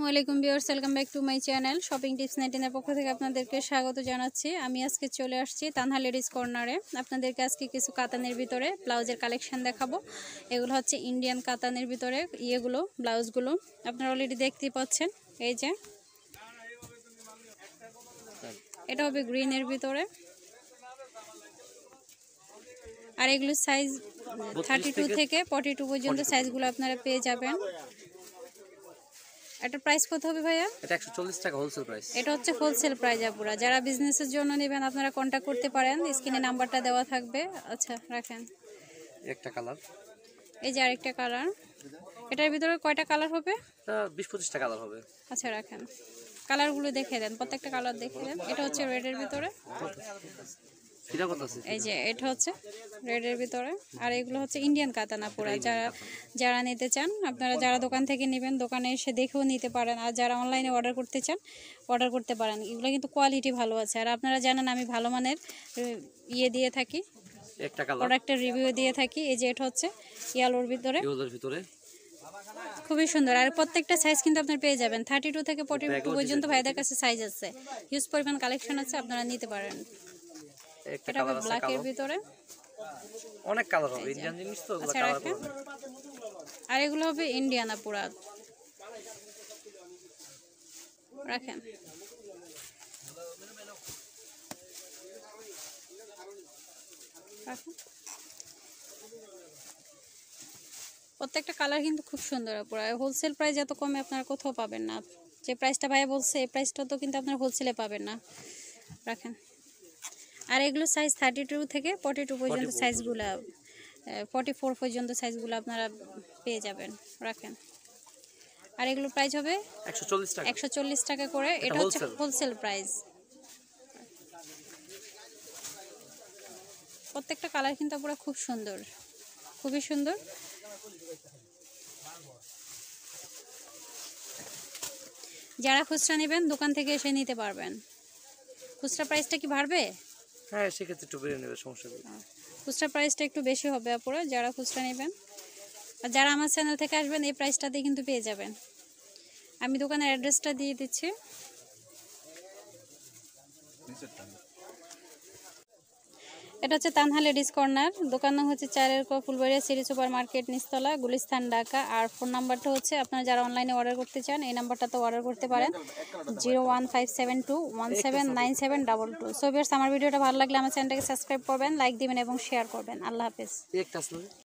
আসসালামু আলাইকুম viewers welcome back to my channel shopping tips নাইনটিনের পক্ষ থেকে আপনাদেরকে স্বাগত জানাচ্ছি আমি আজকে চলে আসছি তানহা লেডিস কর্নারে আপনাদেরকে আজকে কিছু কাতানের ভিতরে ব্লাউজের কালেকশন দেখাবো এগুলো হচ্ছে ইন্ডিয়ান কাতানের ভিতরে ইয়েগুলো ব্লাউজগুলো আপনারা অলরেডি দেখতেই পাচ্ছেন এই যে এটা হবে গ্রিনের ভিতরে আর এগুলো সাইজ থার্টি টু থেকে ফর্টি টু পর্যন্ত সাইজগুলো আপনারা পেয়ে যাবেন এটা প্রাইস কত হবে ভাইয়া এটা 140 টাকা হোলসেল প্রাইস এটা হচ্ছে হোলসেল প্রাইস আপুরা যারা বিজনেসের জন্য নেবেন আপনারা কন্টাক্ট করতে পারেন স্ক্রিনে নাম্বারটা দেওয়া থাকবে আচ্ছা রাখেন একটা কালার এই যে আরেকটা কালার এটার ভিতরে কয়টা কালার হবে 20 25টা কালার হবে আচ্ছা রাখেন কালারগুলো দেখে দেন প্রত্যেকটা কালার দেখে দেন এটা হচ্ছে রেডের ভিতরে এই যে এটা হচ্ছে রেডের ভিতরে আর এগুলো হচ্ছে ইন্ডিয়ান কাতানা যারা যারা নিতে চান আপনারা যারা দোকান থেকে দোকানে এসে দেখেও নিতে পারেন আর যারা অনলাইনে অর্ডার করতে চান অর্ডার করতে পারেন এগুলো কিন্তু কোয়ালিটি ভালো আছে আর আপনারা জানেন আমি ভালো মানের ইয়ে দিয়ে থাকি প্রোডাক্টের রিভিউ দিয়ে থাকি এই যে এটা হচ্ছে ইয়ালোর ভিতরে খুবই সুন্দর আর প্রত্যেকটা সাইজ কিন্তু আপনার পেয়ে যাবেন থার্টি টু থেকে ফোর্টি পর্যন্ত ভাইদের কাছে সাইজ আছে হিউজ পরিমাণ কালেকশন আছে আপনারা নিতে পারেন একটা কালার আছে এর ভিতরে অনেক কালার হবে ইন্ডিয়ান জিনিস তো এগুলো আচ্ছা, কালার হবে আর এগুলো হবে রাখেন প্রত্যেকটা কালার কিন্তু খুব সুন্দর পুরো হোলসেল প্রাইস এত কমে আপনারা কোথাও পাবেন না যে প্রাইসটা ভাইয়া বলছে এই প্রাইসটা তো কিন্তু আপনার হোলসেলে পাবেন না রাখেন আর এগুলো সাইজ থার্টি টু থেকে ফর্টি টু পর্যন্ত সাইজগুলো ফর্টি ফোর পর্যন্ত সাইজগুলো আপনারা পেয়ে যাবেন রাখেন আর এগুলো প্রাইস হবে একশো চল্লিশ টাকা করে এটা হচ্ছে হোলসেল প্রাইস প্রত্যেকটা কালার কিন্তু পুরো খুব সুন্দর খুবই সুন্দর যারা খুচরা নেবেন দোকান থেকে এসে নিতে পারবেন খুচরা প্রাইসটা কি বাড়বে হ্যাঁ সেক্ষেত্রে একটু বেড়ে নেবে সমস্যা নেই খুচরা প্রাইসটা একটু বেশি হবে আপনারা যারা খুচরা নেবেন আর যারা আমার চ্যানেল থেকে আসবেন এই প্রাইসটাতে কিন্তু পেয়ে যাবেন আমি দোকানের অ্যাড্রেসটা দিয়ে দিচ্ছি এটা হচ্ছে তানহা লেডিস কর্নার দোকানও হচ্ছে চারের ক ফুলবাড়িয়া সিটি সুপার মার্কেট নিস্তলা গুলিস্থান ঢাকা আর ফোন নাম্বারটা হচ্ছে আপনারা যারা অনলাইনে অর্ডার করতে চান এই নাম্বারটা তো অর্ডার করতে পারেন zero one five seven two one seven nine seven double two so আমার ভিডিওটা ভালো লাগলে আমার চ্যানেলটাকে সাবস্ক্রাইব করবেন লাইক দিবেন এবং শেয়ার করবেন আল্লাহ হাফেজ